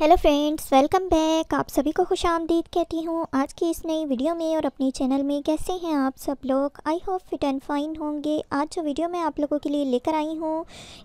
hello friends welcome back आप सभी को खुश आमदीद कहती हूँ आज की इस नई वीडियो में और अपने चैनल में कैसे हैं आप सब लोग I hope fit and fine होंगे आज जो वीडियो मैं आप लोगों के लिए लेकर आई हूँ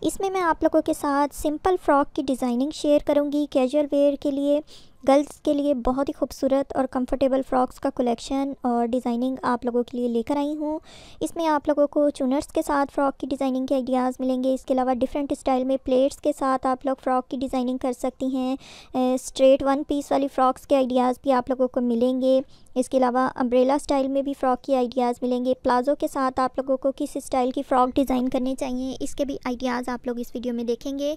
इसमें मैं आप लोगों के साथ सिंपल फ्रॉक की डिज़ाइनिंग शेयर करूँगी कैजुअल वेयर के लिए गर्ल्स के लिए बहुत ही खूबसूरत और कंफर्टेबल फ्रॉक्स का कलेक्शन और डिज़ाइनिंग आप लोगों के लिए लेकर आई हूँ इसमें आप लोगों को चुनर्स के साथ फ़्रॉक की डिज़ाइनिंग के आइडियाज़ मिलेंगे इसके अलावा डिफरेंट स्टाइल में प्लेट्स के साथ आप लोग फ़्रॉक की डिज़ाइनिंग कर सकती हैं स्ट्रेट वन पीस वाली फ़्रॉक्स के आइडियाज़ भी आप लोगों को मिलेंगे इसके अलावा अम्ब्रेला स्टाइल में भी फ़्रॉक के आइडियाज़ मिलेंगे प्लाज़ो के साथ आप लोगों को किस स्टाइल की फ़्रॉक डिज़ाइन करने चाहिए इसके भी आइडियाज़ आप लोग इस वीडियो में देखेंगे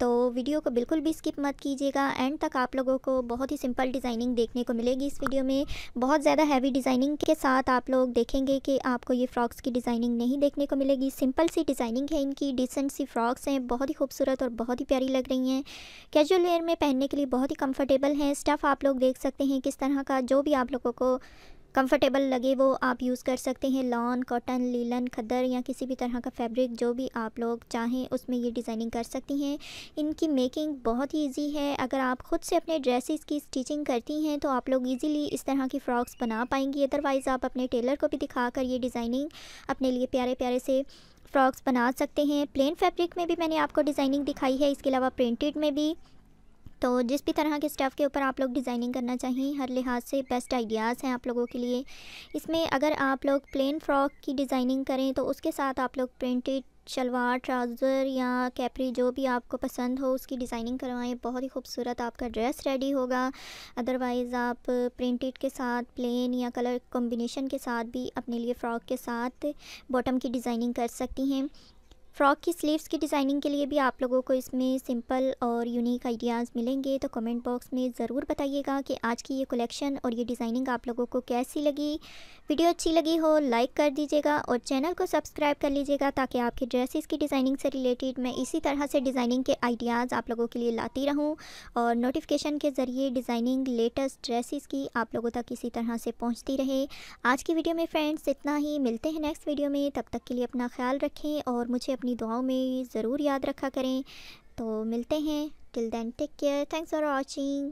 तो वीडियो को बिल्कुल भी स्किप मत कीजिएगा एंड तक आप लोगों को बहुत ही सिंपल डिज़ाइनिंग देखने को मिलेगी इस वीडियो में बहुत ज़्यादा हैवी डिज़ाइनिंग के साथ आप लोग देखेंगे कि आपको ये फ़्रॉक्स की डिज़ाइनिंग नहीं देखने को मिलेगी सिंपल सी डिज़ाइनिंग है इनकी डिसेंट सी फ़्रॉक्स हैं बहुत ही खूबसूरत और बहुत ही प्यारी लग रही हैं कैजुअल वेयर में पहनने के लिए बहुत ही कम्फर्टेबल हैं स्टफ़ आप लोग देख सकते हैं किस तरह का जो भी आप लोगों लोगों को कंफर्टेबल लगे वो आप यूज़ कर सकते हैं लॉन कॉटन लीलन खदर या किसी भी तरह का फैब्रिक जो भी आप लोग चाहें उसमें ये डिज़ाइनिंग कर सकती हैं इनकी मेकिंग बहुत ही ईजी है अगर आप ख़ुद से अपने ड्रेसेस की स्टिचिंग करती हैं तो आप लोग इजीली इस तरह की फ़्रॉक्स बना पाएंगी अदरवाइज़ आप अपने टेलर को भी दिखा कर ये डिज़ाइनिंग अपने लिए प्यारे प्यारे से फ़्रॉक्स बना सकते हैं प्लेन फैब्रिक में भी मैंने आपको डिज़ाइनिंग दिखाई है इसके अलावा प्रिंटेड में भी तो जिस भी तरह के स्टफ़ के ऊपर आप लोग डिज़ाइनिंग करना चाहिए हर लिहाज से बेस्ट आइडियाज़ हैं आप लोगों के लिए इसमें अगर आप लोग प्लेन फ्रॉक की डिज़ाइनिंग करें तो उसके साथ आप लोग प्रिंटेड शलवार ट्राउज़र या कैपरी जो भी आपको पसंद हो उसकी डिज़ाइनिंग करवाएं बहुत ही खूबसूरत आपका ड्रेस रेडी होगा अदरवाइज़ आप प्रिंटेड के साथ प्लेन या कलर कॉम्बिनेशन के साथ भी अपने लिए फ़्रॉक के साथ बॉटम की डिज़ाइनिंग कर सकती हैं फ्रॉक की स्लीव्स की डिज़ाइनिंग के लिए भी आप लोगों को इसमें सिंपल और यूनिक आइडियाज़ मिलेंगे तो कमेंट बॉक्स में ज़रूर बताइएगा कि आज की ये कलेक्शन और ये डिज़ाइनिंग आप लोगों को कैसी लगी वीडियो अच्छी लगी हो लाइक कर दीजिएगा और चैनल को सब्सक्राइब कर लीजिएगा ताकि आपके ड्रेसेस की डिज़ाइनिंग से रिलेटेड मैं इसी तरह से डिज़ाइनिंग के आइडियाज़ आप लोगों के लिए लाती रहूँ और नोटिफिकेशन के ज़रिए डिज़ाइनिंग लेटेस्ट ड्रेसेस की आप लोगों तक इसी तरह से पहुँचती रहे आज की वीडियो में फ्रेंड्स इतना ही मिलते हैं नेक्स्ट वीडियो में तब तक के लिए अपना ख्याल रखें और मुझे अपनी दुआओं में ज़रूर याद रखा करें तो मिलते हैं till then take care thanks for watching